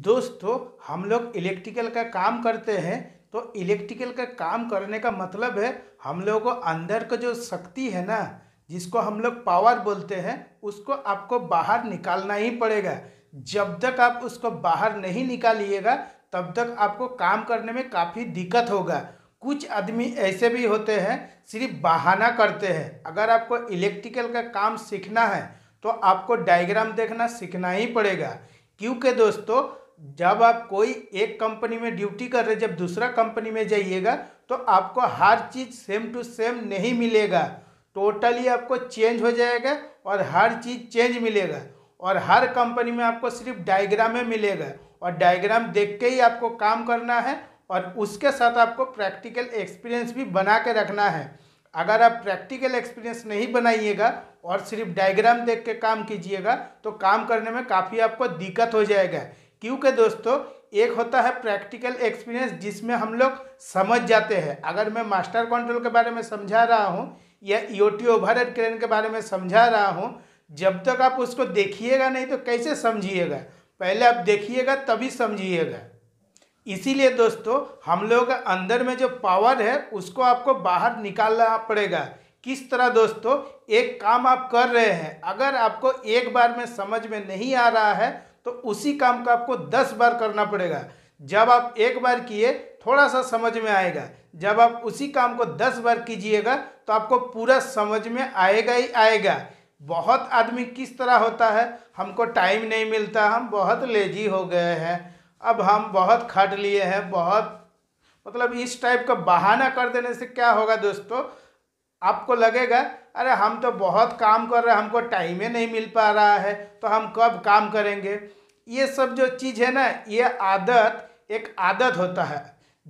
दोस्तों हम लोग इलेक्ट्रिकल का काम करते हैं तो इलेक्ट्रिकल का काम करने का मतलब है हम लोगों को अंदर का जो शक्ति है ना जिसको हम लोग पावर बोलते हैं उसको आपको बाहर निकालना ही पड़ेगा जब तक आप उसको बाहर नहीं निकालिएगा तब तक आपको काम करने में काफ़ी दिक्कत होगा कुछ आदमी ऐसे भी होते हैं सिर्फ बहाना करते हैं अगर आपको इलेक्ट्रिकल का काम सीखना है तो आपको डायग्राम देखना सीखना ही पड़ेगा क्योंकि दोस्तों जब आप कोई एक कंपनी में ड्यूटी कर रहे जब दूसरा कंपनी में जाइएगा तो आपको हर चीज़ सेम टू सेम नहीं मिलेगा टोटली आपको चेंज हो जाएगा और हर चीज़ चेंज मिलेगा और हर कंपनी में आपको सिर्फ डायग्राम ही मिलेगा और डायग्राम देख के ही आपको काम करना है और उसके साथ आपको प्रैक्टिकल एक्सपीरियंस भी बना के रखना है अगर आप प्रैक्टिकल एक्सपीरियंस नहीं बनाइएगा और सिर्फ डायग्राम देख के काम कीजिएगा तो काम करने में काफ़ी आपको दिक्कत हो जाएगा क्योंकि दोस्तों एक होता है प्रैक्टिकल एक्सपीरियंस जिसमें हम लोग समझ जाते हैं अगर मैं मास्टर कंट्रोल के बारे में समझा रहा हूँ या ईओटी e एड क्रेन के बारे में समझा रहा हूँ जब तक आप उसको देखिएगा नहीं तो कैसे समझिएगा पहले आप देखिएगा तभी समझिएगा इसीलिए दोस्तों हम लोग अंदर में जो पावर है उसको आपको बाहर निकालना पड़ेगा किस तरह दोस्तों एक काम आप कर रहे हैं अगर आपको एक बार में समझ में नहीं आ रहा है तो उसी काम को आपको दस बार करना पड़ेगा जब आप एक बार किए थोड़ा सा समझ में आएगा जब आप उसी काम को दस बार कीजिएगा तो आपको पूरा समझ में आएगा ही आएगा बहुत आदमी किस तरह होता है हमको टाइम नहीं मिलता हम बहुत लेजी हो गए हैं अब हम बहुत खट लिए हैं बहुत मतलब इस टाइप का बहाना कर देने से क्या होगा दोस्तों आपको लगेगा अरे हम तो बहुत काम कर रहे हैं हमको टाइम ही नहीं मिल पा रहा है तो हम कब काम करेंगे ये सब जो चीज़ है ना ये आदत एक आदत होता है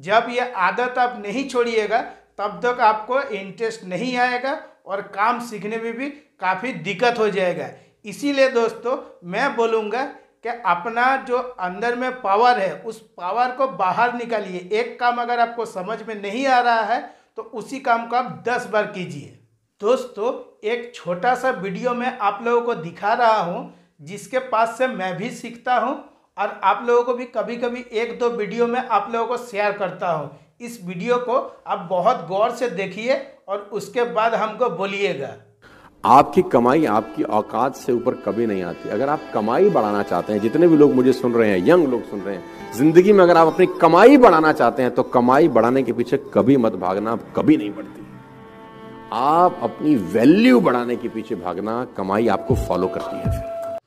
जब ये आदत आप नहीं छोड़िएगा तब तक आपको इंटरेस्ट नहीं आएगा और काम सीखने में भी काफ़ी दिक्कत हो जाएगा इसीलिए दोस्तों मैं बोलूँगा कि अपना जो अंदर में पावर है उस पावर को बाहर निकालिए एक काम अगर आपको समझ में नहीं आ रहा है तो उसी काम को आप दस बार कीजिए दोस्तों एक छोटा सा वीडियो मैं आप लोगों को दिखा रहा हूँ जिसके पास से मैं भी सीखता हूँ और आप लोगों को भी कभी कभी एक दो वीडियो में आप लोगों को शेयर करता हूँ इस वीडियो को आप बहुत गौर से देखिए और उसके बाद हमको बोलिएगा आपकी कमाई आपकी औकात से ऊपर कभी नहीं आती अगर आप कमाई बढ़ाना चाहते हैं जितने भी लोग मुझे सुन रहे हैं यंग लोग सुन रहे हैं जिंदगी में अगर आप अपनी कमाई बढ़ाना चाहते हैं तो कमाई बढ़ाने के पीछे कभी मत भागना कभी नहीं बढ़ती आप अपनी वैल्यू बढ़ाने के पीछे भागना कमाई आपको फॉलो करती है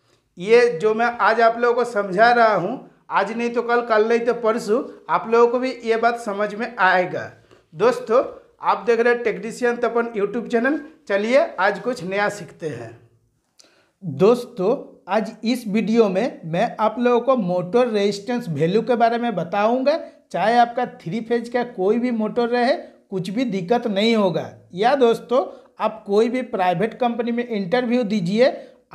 ये जो मैं आज आप लोगों को समझा रहा हूँ आज नहीं तो कल कल नहीं तो परसों आप लोगों को भी ये बात समझ में आएगा दोस्तों आप देख रहे हैं टेक्नीशियन तपन यूट्यूब चैनल चलिए आज कुछ नया सीखते हैं दोस्तों आज इस वीडियो में मैं आप लोगों को मोटर रेजिस्टेंस वैल्यू के बारे में बताऊंगा चाहे आपका थ्री फेज का कोई भी मोटर रहे कुछ भी दिक्कत नहीं होगा या दोस्तों आप कोई भी प्राइवेट कंपनी में इंटरव्यू दीजिए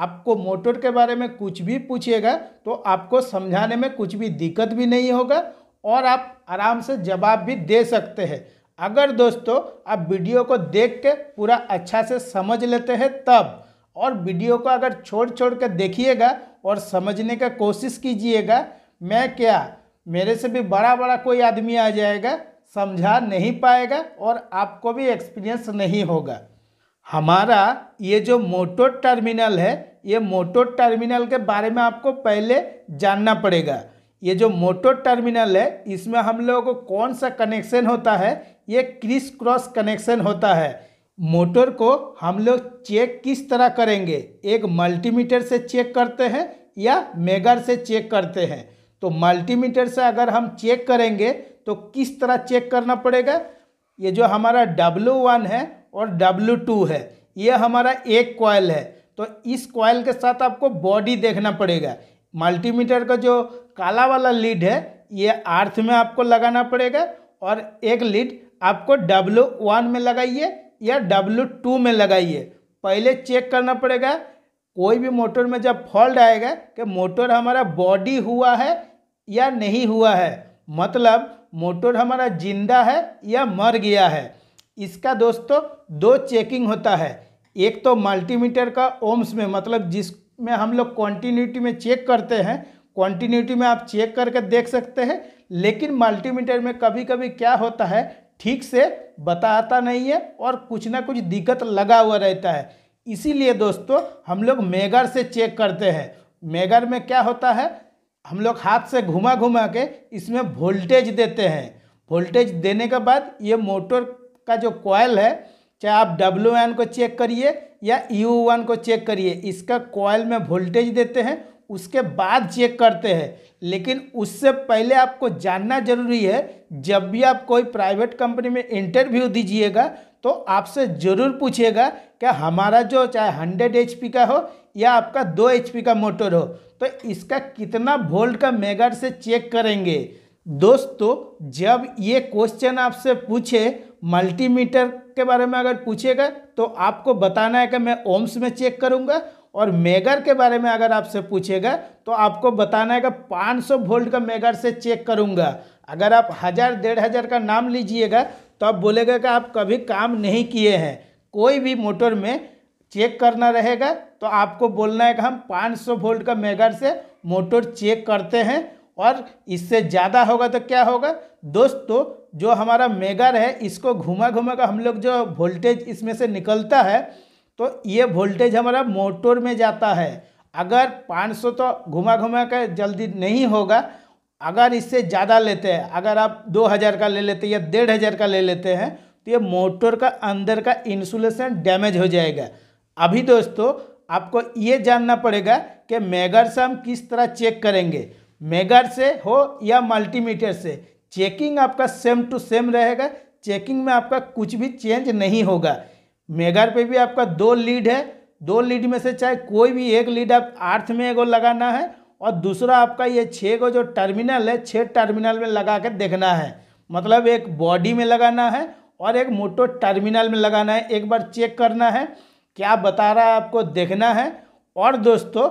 आपको मोटर के बारे में कुछ भी पूछिएगा तो आपको समझाने में कुछ भी दिक्कत भी नहीं होगा और आप आराम से जवाब भी दे सकते हैं अगर दोस्तों आप वीडियो को देख के पूरा अच्छा से समझ लेते हैं तब और वीडियो को अगर छोड़ छोड़ कर देखिएगा और समझने का कोशिश कीजिएगा मैं क्या मेरे से भी बड़ा बड़ा कोई आदमी आ जाएगा समझा नहीं पाएगा और आपको भी एक्सपीरियंस नहीं होगा हमारा ये जो मोटो टर्मिनल है ये मोटो टर्मिनल के बारे में आपको पहले जानना पड़ेगा ये जो मोटो टर्मिनल है इसमें हम लोगों को कौन सा कनेक्शन होता है ये क्रिस क्रॉस कनेक्शन होता है मोटर को हम लोग चेक किस तरह करेंगे एक मल्टीमीटर से चेक करते हैं या मेगर से चेक करते हैं तो मल्टीमीटर से अगर हम चेक करेंगे तो किस तरह चेक करना पड़ेगा ये जो हमारा डब्लू वन है और डब्लू टू है ये हमारा एक कॉयल है तो इस कॉयल के साथ आपको बॉडी देखना पड़ेगा मल्टीमीटर का जो काला वाला लीड है ये आर्थ में आपको लगाना पड़ेगा और एक लीड आपको डब्लू वन में लगाइए या डब्लू टू में लगाइए पहले चेक करना पड़ेगा कोई भी मोटर में जब फॉल्ट आएगा कि मोटर हमारा बॉडी हुआ है या नहीं हुआ है मतलब मोटर हमारा जिंदा है या मर गया है इसका दोस्तों दो चेकिंग होता है एक तो मल्टीमीटर का ओम्स में मतलब जिसमें हम लोग कॉन्टीन्यूटी में चेक करते हैं कॉन्टीन्यूटी में आप चेक करके देख सकते हैं लेकिन मल्टीमीटर में कभी कभी क्या होता है ठीक से बताता नहीं है और कुछ ना कुछ दिक्कत लगा हुआ रहता है इसीलिए दोस्तों हम लोग मेगर से चेक करते हैं मेगर में क्या होता है हम लोग हाथ से घुमा घुमा के इसमें वोल्टेज देते हैं वोल्टेज देने के बाद ये मोटर का जो कॉयल है चाहे आप डब्ल्यू वन को चेक करिए या यू वन को चेक करिए इसका कॉयल में वोल्टेज देते हैं उसके बाद चेक करते हैं लेकिन उससे पहले आपको जानना जरूरी है जब भी आप कोई प्राइवेट कंपनी में इंटरव्यू दीजिएगा तो आपसे ज़रूर पूछेगा कि हमारा जो चाहे हंड्रेड एच का हो या आपका दो एच का मोटर हो तो इसका कितना वोल्ट का मेगा से चेक करेंगे दोस्तों जब ये क्वेश्चन आपसे पूछे मल्टीमीटर के बारे में अगर पूछेगा तो आपको बताना है कि मैं ओम्स में चेक करूंगा और मेगर के बारे में अगर आपसे पूछेगा तो आपको बताना है कि 500 वोल्ट का मेगर से चेक करूंगा अगर आप हज़ार डेढ़ हज़ार का नाम लीजिएगा तो आप बोलेगा कि आप कभी काम नहीं किए हैं कोई भी मोटर में चेक करना रहेगा तो आपको बोलना है कि हम 500 वोल्ट का मेगर से मोटर चेक करते हैं और इससे ज़्यादा होगा तो क्या होगा दोस्तों जो हमारा मेगर है इसको घुमा घुमा का हम लोग जो वोल्टेज इसमें से निकलता है तो ये वोल्टेज हमारा मोटर में जाता है अगर 500 तो घुमा घुमा के जल्दी नहीं होगा अगर इससे ज़्यादा लेते हैं अगर आप दो का ले लेते हैं या डेढ़ हज़ार का ले लेते हैं तो ये मोटर का अंदर का इंसुलेशन डैमेज हो जाएगा अभी दोस्तों आपको ये जानना पड़ेगा कि मेगर से हम किस तरह चेक करेंगे मेगर से हो या मल्टीमीटर से चेकिंग आपका सेम टू सेम रहेगा चेकिंग में आपका कुछ भी चेंज नहीं होगा मेगर पे भी आपका दो लीड है दो लीड में से चाहे कोई भी एक लीड आप आर्थ में एगो लगाना है और दूसरा आपका ये छः गो जो टर्मिनल है छः टर्मिनल में लगा कर देखना है मतलब एक बॉडी में लगाना है और एक मोटो टर्मिनल में लगाना है एक बार चेक करना है क्या बता रहा है आपको देखना है और दोस्तों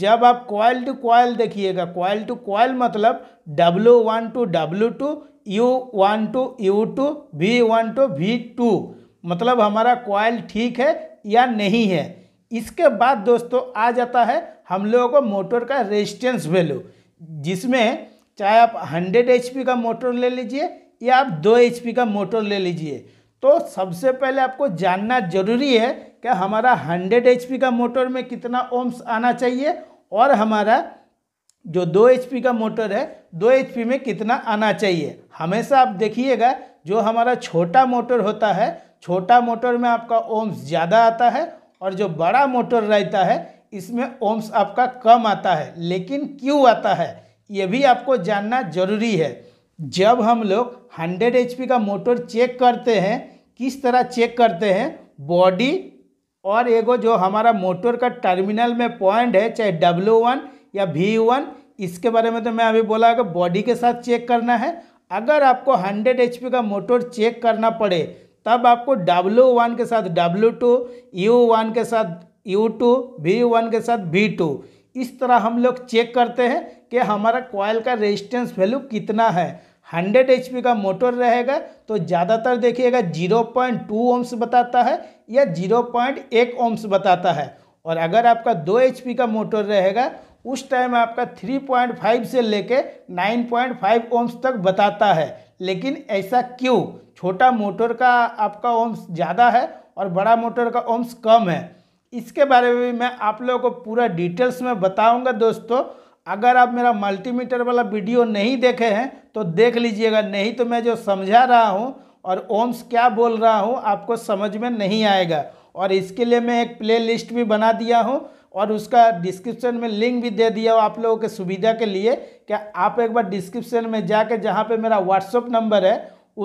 जब आप कॉयल टू कॉयल देखिएगा कॉयल टू कॉयल मतलब W one to W two U one to U two V one to V two मतलब हमारा कॉयल ठीक है या नहीं है इसके बाद दोस्तों आ जाता है हम लोगों को मोटर का रेजिस्टेंस वैल्यू जिसमें चाहे आप 100 एच का मोटर ले लीजिए या आप 2 एच का मोटर ले लीजिए तो सबसे पहले आपको जानना जरूरी है कि हमारा 100 एच का मोटर में कितना ओम्स आना चाहिए और हमारा जो दो एच का मोटर है दो एच में कितना आना चाहिए हमेशा आप देखिएगा जो हमारा छोटा मोटर होता है छोटा मोटर में आपका ओम्स ज़्यादा आता है और जो बड़ा मोटर रहता है इसमें ओम्स आपका कम आता है लेकिन क्यों आता है ये भी आपको जानना जरूरी है जब हम लोग 100 एच का मोटर चेक करते हैं किस तरह चेक करते हैं बॉडी और एगो जो हमारा मोटर का टर्मिनल में पॉइंट है चाहे डब्ल्यू वन या वी वन इसके बारे में तो मैं अभी बोला कि बॉडी के साथ चेक करना है अगर आपको 100 एच का मोटर चेक करना पड़े तब आपको डब्ल्यू वन के साथ डब्ल्यू टू यू वन के साथ यू टू वी वन के साथ वी टू इस तरह हम लोग चेक करते हैं कि हमारा कॉयल का रेजिस्टेंस वैल्यू कितना है हंड्रेड एच का मोटर रहेगा तो ज़्यादातर देखिएगा 0.2 ओम्स बताता है या 0.1 ओम्स बताता है और अगर आपका 2 एच का मोटर रहेगा उस टाइम आपका 3.5 से लेके 9.5 ओम्स तक बताता है लेकिन ऐसा क्यों छोटा मोटर का आपका ओम्स ज़्यादा है और बड़ा मोटर का ओम्स कम है इसके बारे में भी मैं आप लोगों को पूरा डिटेल्स में बताऊँगा दोस्तों अगर आप मेरा मल्टीमीटर वाला वीडियो नहीं देखे हैं तो देख लीजिएगा नहीं तो मैं जो समझा रहा हूँ और ओम्स क्या बोल रहा हूँ आपको समझ में नहीं आएगा और इसके लिए मैं एक प्ले लिस्ट भी बना दिया हूँ और उसका डिस्क्रिप्शन में लिंक भी दे दिया हो आप लोगों के सुविधा के लिए क्या आप एक बार डिस्क्रिप्शन में जाके जहाँ पे मेरा व्हाट्सअप नंबर है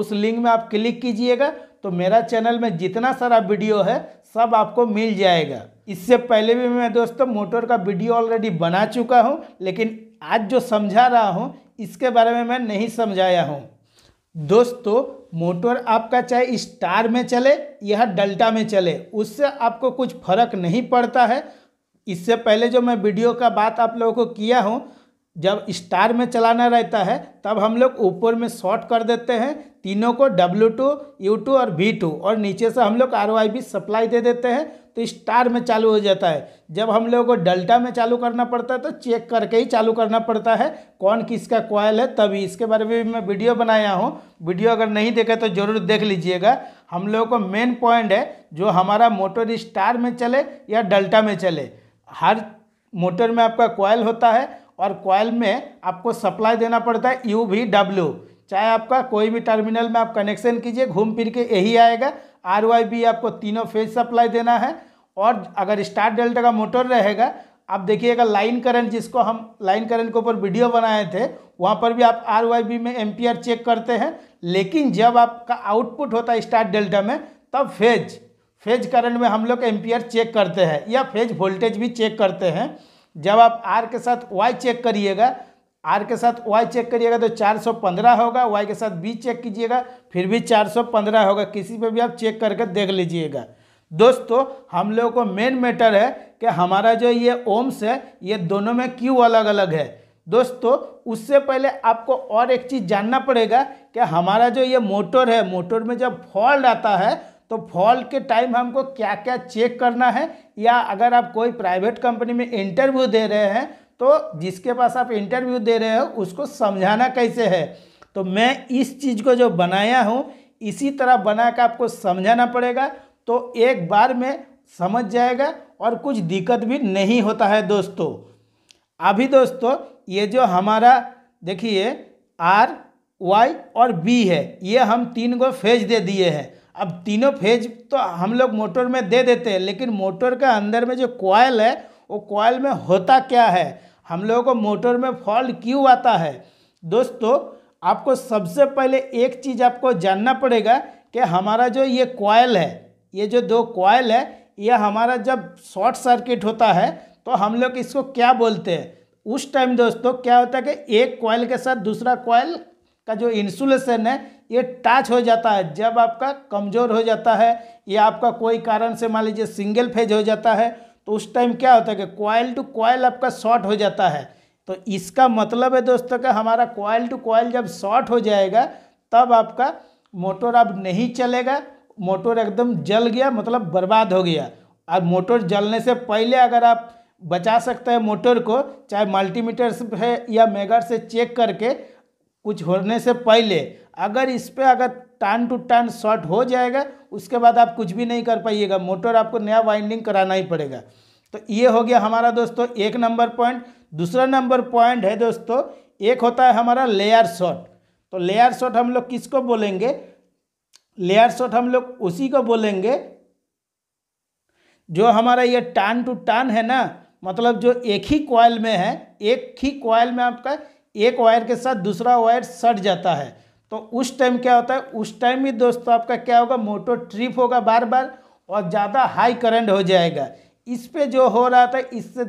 उस लिंक में आप क्लिक कीजिएगा तो मेरा चैनल में जितना सारा वीडियो है सब आपको मिल जाएगा इससे पहले भी मैं दोस्तों मोटर का वीडियो ऑलरेडी बना चुका हूँ लेकिन आज जो समझा रहा हूँ इसके बारे में मैं नहीं समझाया हूँ दोस्तों मोटर आपका चाहे स्टार में चले या डेल्टा में चले उससे आपको कुछ फर्क नहीं पड़ता है इससे पहले जो मैं वीडियो का बात आप लोगों को किया हूँ जब स्टार में चलाना रहता है तब हम लोग ऊपर में शॉर्ट कर देते हैं तीनों को डब्ल्यू टू यू टू और वी टू और नीचे से हम लोग आर वाई बी सप्लाई दे देते हैं तो स्टार में चालू हो जाता है जब हम लोगों को डेल्टा में चालू करना पड़ता है तो चेक करके ही चालू करना पड़ता है कौन किसका कॉयल है तभी इसके बारे में भी मैं वीडियो बनाया हूँ वीडियो अगर नहीं देखा तो ज़रूर देख लीजिएगा हम लोगों को मेन पॉइंट है जो हमारा मोटर स्टार में चले या डेल्टा में चले हर मोटर में आपका कॉयल होता है और कॉयल में आपको सप्लाई देना पड़ता है यू वी डब्ल्यू चाहे आपका कोई भी टर्मिनल में आप कनेक्शन कीजिए घूम फिर के यही आएगा आर वाई बी आपको तीनों फेज सप्लाई देना है और अगर स्टार डेल्टा का मोटर रहेगा आप देखिएगा लाइन करंट जिसको हम लाइन करंट के ऊपर वीडियो बनाए थे वहाँ पर भी आप आर वाई बी में आर चेक करते हैं लेकिन जब आपका आउटपुट होता है स्टार डेल्टा में तब फेज फेज करंट में हम लोग आर चेक करते हैं या फेज वोल्टेज भी चेक करते हैं जब आप आर के साथ वाई चेक करिएगा आर के साथ वाई चेक करिएगा तो 415 होगा वाई के साथ बी चेक कीजिएगा फिर भी 415 होगा किसी पे भी आप चेक करके देख लीजिएगा दोस्तों हम लोगों को मेन मैटर है कि हमारा जो ये ओम्स है ये दोनों में क्यों अलग अलग है दोस्तों उससे पहले आपको और एक चीज़ जानना पड़ेगा कि हमारा जो ये मोटर है मोटर में जब फॉल्ट आता है तो फॉल्ट के टाइम हमको क्या क्या चेक करना है या अगर आप कोई प्राइवेट कंपनी में इंटरव्यू दे रहे हैं तो जिसके पास आप इंटरव्यू दे रहे हो उसको समझाना कैसे है तो मैं इस चीज़ को जो बनाया हूँ इसी तरह बना कर आपको समझाना पड़ेगा तो एक बार में समझ जाएगा और कुछ दिक्कत भी नहीं होता है दोस्तों अभी दोस्तों ये जो हमारा देखिए आर वाई और बी है ये हम तीन को फेज दे दिए हैं अब तीनों फेज तो हम लोग मोटर में दे देते हैं लेकिन मोटर का अंदर में जो कॉयल है वो कॉयल में होता क्या है हम लोगों को मोटर में फॉल्ट क्यों आता है दोस्तों आपको सबसे पहले एक चीज़ आपको जानना पड़ेगा कि हमारा जो ये कॉयल है ये जो दो कॉयल है ये हमारा जब शॉर्ट सर्किट होता है तो हम लोग इसको क्या बोलते हैं उस टाइम दोस्तों क्या होता है कि एक कॉयल के साथ दूसरा कॉयल का जो इंसुलेशन है ये टच हो जाता है जब आपका कमज़ोर हो जाता है या आपका कोई कारण से मान लीजिए सिंगल फेज हो जाता है तो उस टाइम क्या होता है कि कॉयल टू कॉयल आपका शॉर्ट हो जाता है तो इसका मतलब है दोस्तों का हमारा कॉयल टू कॉयल जब शॉर्ट हो जाएगा तब आपका मोटर अब नहीं चलेगा मोटर एकदम जल गया मतलब बर्बाद हो गया अब मोटर जलने से पहले अगर आप बचा सकते हैं मोटर को चाहे मल्टीमीटर से है या मेगर से चेक करके कुछ होने से पहले अगर इस पर अगर टर्न टू टर्न शॉर्ट हो जाएगा उसके बाद आप कुछ भी नहीं कर पाइएगा मोटर आपको नया वाइंडिंग कराना ही पड़ेगा तो ये हो गया हमारा दोस्तों एक नंबर पॉइंट दूसरा नंबर पॉइंट है दोस्तों एक होता है हमारा लेयर शॉट तो लेयर शॉट हम लोग किसको बोलेंगे लेयर शॉट हम लोग उसी को बोलेंगे जो हमारा ये टर्न टू टर्न है ना मतलब जो एक ही कॉयल में है एक ही कॉयल में आपका एक वायर के साथ दूसरा वायर सट जाता है तो उस टाइम क्या होता है उस टाइम भी दोस्तों आपका क्या होगा मोटर ट्रिप होगा बार बार और ज़्यादा हाई करंट हो जाएगा इस पर जो हो रहा था इससे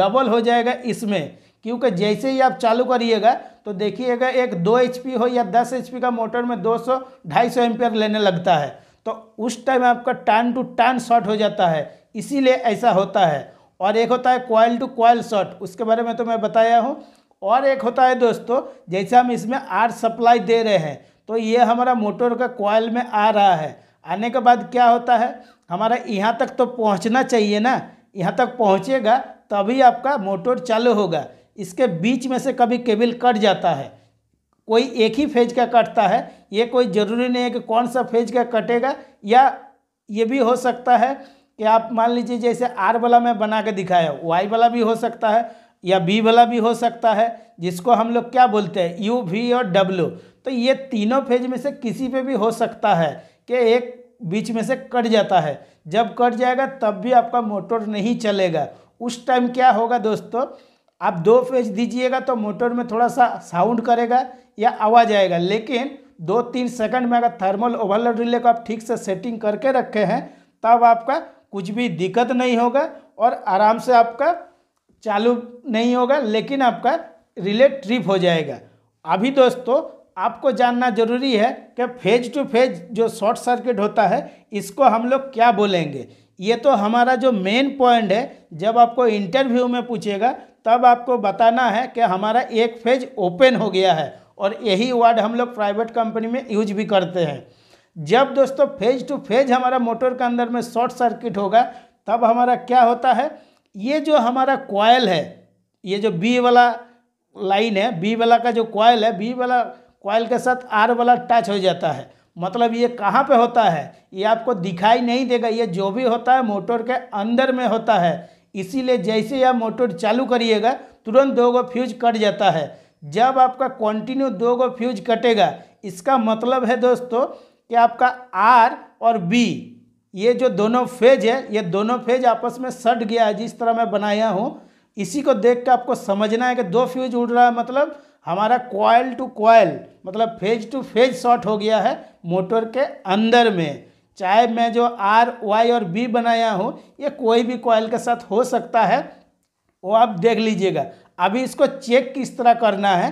डबल हो जाएगा इसमें क्योंकि जैसे ही आप चालू करिएगा तो देखिएगा एक दो एच हो या दस एच का मोटर में दो सौ ढाई सौ लेने लगता है तो उस टाइम आपका टर्न टू टर्न शॉर्ट हो जाता है इसीलिए ऐसा होता है और एक होता है कॉयल टू कॉयल शॉर्ट उसके बारे में तो मैं बताया हूँ और एक होता है दोस्तों जैसे हम इसमें आर सप्लाई दे रहे हैं तो ये हमारा मोटर का कॉयल में आ रहा है आने के बाद क्या होता है हमारा यहाँ तक तो पहुँचना चाहिए ना यहाँ तक पहुँचेगा तभी आपका मोटर चालू होगा इसके बीच में से कभी केबल कट जाता है कोई एक ही फेज का कटता है ये कोई ज़रूरी नहीं है कि कौन सा फेज का कटेगा या ये भी हो सकता है कि आप मान लीजिए जैसे आर वाला मैं बना के दिखाया वाई वाला भी हो सकता है या बी वाला भी हो सकता है जिसको हम लोग क्या बोलते हैं यू वी और डब्ल्यू तो ये तीनों फेज में से किसी पे भी हो सकता है कि एक बीच में से कट जाता है जब कट जाएगा तब भी आपका मोटर नहीं चलेगा उस टाइम क्या होगा दोस्तों आप दो फेज दीजिएगा तो मोटर में थोड़ा सा साउंड करेगा या आवाज़ आएगा लेकिन दो तीन सेकंड में अगर थर्मल ओवरलोड रिले को आप ठीक से सेटिंग करके रखे हैं तब आपका कुछ भी दिक्कत नहीं होगा और आराम से आपका चालू नहीं होगा लेकिन आपका रिले ट्रिप हो जाएगा अभी दोस्तों आपको जानना जरूरी है कि फेज टू फेज जो शॉर्ट सर्किट होता है इसको हम लोग क्या बोलेंगे ये तो हमारा जो मेन पॉइंट है जब आपको इंटरव्यू में पूछेगा तब आपको बताना है कि हमारा एक फेज ओपन हो गया है और यही वर्ड हम लोग प्राइवेट कंपनी में यूज भी करते हैं जब दोस्तों फेज टू फेज हमारा मोटर के अंदर में शॉर्ट सर्किट होगा तब हमारा क्या होता है ये जो हमारा कॉयल है ये जो बी वाला लाइन है बी वाला का जो कॉयल है बी वाला क्वाइल के साथ आर वाला टच हो जाता है मतलब ये कहाँ पे होता है ये आपको दिखाई नहीं देगा ये जो भी होता है मोटर के अंदर में होता है इसीलिए जैसे आप मोटर चालू करिएगा तुरंत दो गो फ्यूज कट जाता है जब आपका कंटिन्यू दो गो फ्यूज कटेगा इसका मतलब है दोस्तों कि आपका आर और बी ये जो दोनों फेज है ये दोनों फेज आपस में सट गया है जिस तरह मैं बनाया हूँ इसी को देख के आपको समझना है कि दो फ्यूज उड़ रहा है मतलब हमारा कॉयल टू कॉयल मतलब फेज टू फेज शॉर्ट हो गया है मोटर के अंदर में चाहे मैं जो आर वाई और बी बनाया हूँ ये कोई भी कॉयल के साथ हो सकता है वो आप देख लीजिएगा अभी इसको चेक किस तरह करना है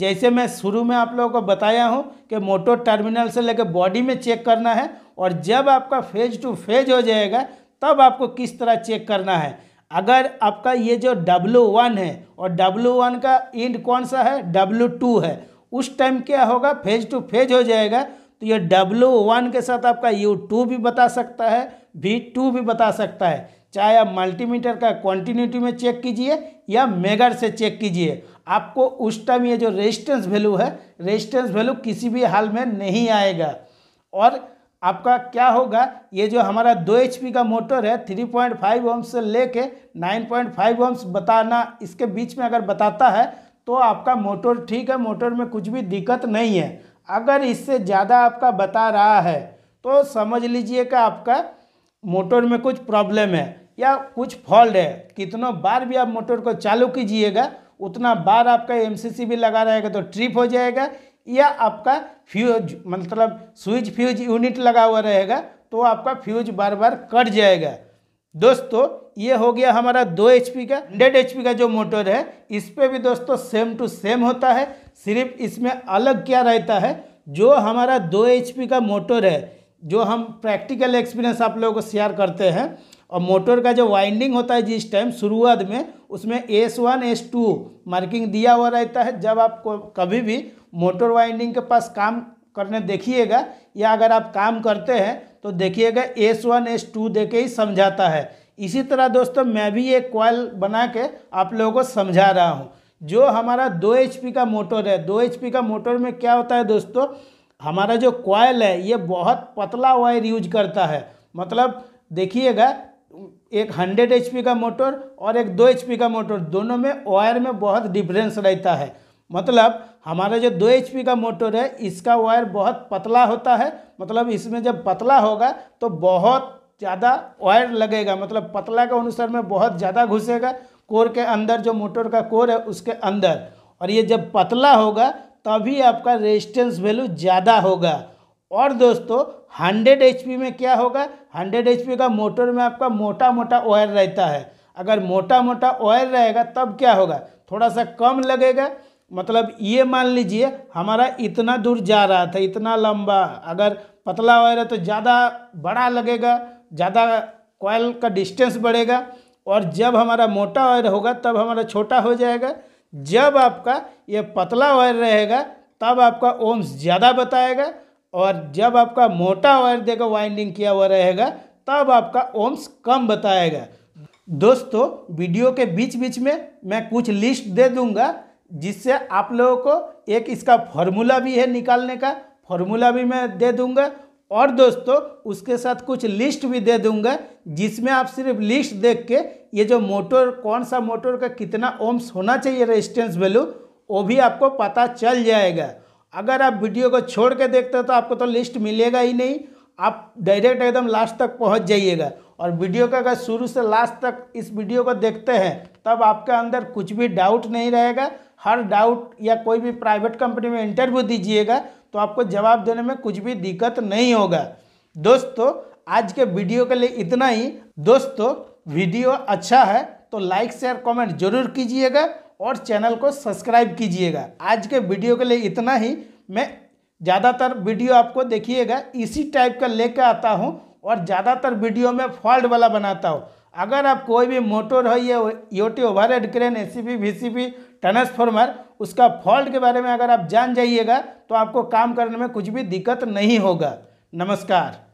जैसे मैं शुरू में आप लोगों को बताया हूँ कि मोटर टर्मिनल से लेकर बॉडी में चेक करना है और जब आपका फेज टू फेज हो जाएगा तब आपको किस तरह चेक करना है अगर आपका ये जो डब्लू वन है और डब्लू वन का इंड कौन सा है डब्लू टू है उस टाइम क्या होगा फेज टू फेज हो जाएगा तो ये डब्लू वन के साथ आपका यू टू भी बता सकता है वी टू भी बता सकता है चाहे आप मल्टीमीटर का क्वांटिन्यूटी में चेक कीजिए या मेगर से चेक कीजिए आपको उस टाइम ये जो रेजिस्टेंस वैल्यू है रेजिस्टेंस वैल्यू किसी भी हाल में नहीं आएगा और आपका क्या होगा ये जो हमारा दो एच का मोटर है थ्री पॉइंट फाइव ओम्स से लेके नाइन पॉइंट फाइव ओम्स बताना इसके बीच में अगर बताता है तो आपका मोटर ठीक है मोटर में कुछ भी दिक्कत नहीं है अगर इससे ज़्यादा आपका बता रहा है तो समझ लीजिए कि आपका मोटर में कुछ प्रॉब्लम है या कुछ फॉल्ट है कितना बार भी आप मोटर को चालू कीजिएगा उतना बार आपका एम भी लगा रहेगा तो ट्रिप हो जाएगा या आपका फ्यूज मतलब स्विच फ्यूज यूनिट लगा हुआ रहेगा तो आपका फ्यूज बार बार कट जाएगा दोस्तों ये हो गया हमारा दो एच का हंड्रेड एच का जो मोटर है इस पर भी दोस्तों सेम टू सेम होता है सिर्फ इसमें अलग क्या रहता है जो हमारा दो एच का मोटर है जो हम प्रैक्टिकल एक्सपीरियंस आप लोगों को शेयर करते हैं और मोटर का जो वाइंडिंग होता है जिस टाइम शुरुआत में उसमें S one S two marking दिया हुआ रहता है जब आप कभी भी मोटर वाइंडिंग के पास काम करने देखिएगा या अगर आप काम करते हैं तो देखिएगा एस वन एस टू दे के ही समझाता है इसी तरह दोस्तों मैं भी एक कॉयल बना के आप लोगों को समझा रहा हूँ जो हमारा दो एच का मोटर है दो एच का मोटर में क्या होता है दोस्तों हमारा जो कॉयल है ये बहुत पतला वायर यूज करता है मतलब देखिएगा एक 100 एच का मोटर और एक 2 एच का मोटर दोनों में वायर में बहुत डिफरेंस रहता है मतलब हमारा जो दो एच का मोटर है इसका वायर बहुत पतला होता है मतलब इसमें जब पतला होगा तो बहुत ज़्यादा वायर लगेगा मतलब पतला के अनुसार में बहुत ज़्यादा घुसेगा कोर के अंदर जो मोटर का कोर है उसके अंदर और ये जब पतला होगा तभी आपका रेजिस्टेंस वैल्यू ज़्यादा होगा और दोस्तों 100 एच में क्या होगा 100 एच का मोटर में आपका मोटा मोटा वायर रहता है अगर मोटा मोटा वायर रहेगा तब क्या होगा थोड़ा सा कम लगेगा मतलब ये मान लीजिए हमारा इतना दूर जा रहा था इतना लंबा अगर पतला वायर है तो ज़्यादा बड़ा लगेगा ज़्यादा कॉयल का डिस्टेंस बढ़ेगा और जब हमारा मोटा वायर होगा तब हमारा छोटा हो जाएगा जब आपका ये पतला वायर रहेगा तब आपका ओम्स ज़्यादा बताएगा और जब आपका मोटा वायर देगा वाइंडिंग किया हुआ रहेगा तब आपका ओम्स कम बताएगा दोस्तों वीडियो के बीच बीच में मैं कुछ लिस्ट दे दूंगा जिससे आप लोगों को एक इसका फॉर्मूला भी है निकालने का फॉर्मूला भी मैं दे दूंगा और दोस्तों उसके साथ कुछ लिस्ट भी दे दूंगा जिसमें आप सिर्फ लिस्ट देख के ये जो मोटर कौन सा मोटर का कितना ओम्स होना चाहिए रेजिस्टेंस वैल्यू वो भी आपको पता चल जाएगा अगर आप वीडियो को छोड़ के देखते हो तो आपको तो लिस्ट मिलेगा ही नहीं आप डायरेक्ट एकदम लास्ट तक पहुंच जाइएगा और वीडियो का अगर शुरू से लास्ट तक इस वीडियो को देखते हैं तब आपके अंदर कुछ भी डाउट नहीं रहेगा हर डाउट या कोई भी प्राइवेट कंपनी में इंटरव्यू दीजिएगा तो आपको जवाब देने में कुछ भी दिक्कत नहीं होगा दोस्तों आज के वीडियो के लिए इतना ही दोस्तों वीडियो अच्छा है तो लाइक शेयर कमेंट जरूर कीजिएगा और चैनल को सब्सक्राइब कीजिएगा आज के वीडियो के लिए इतना ही मैं ज़्यादातर वीडियो आपको देखिएगा इसी टाइप का लेकर आता हूँ और ज़्यादातर वीडियो में फॉल्ट वाला बनाता हूँ अगर आप कोई भी मोटर हो या योटी overhead crane ACP VCP transformer उसका फॉल्ट के बारे में अगर आप जान जाइएगा तो आपको काम करने में कुछ भी दिक्कत नहीं होगा नमस्कार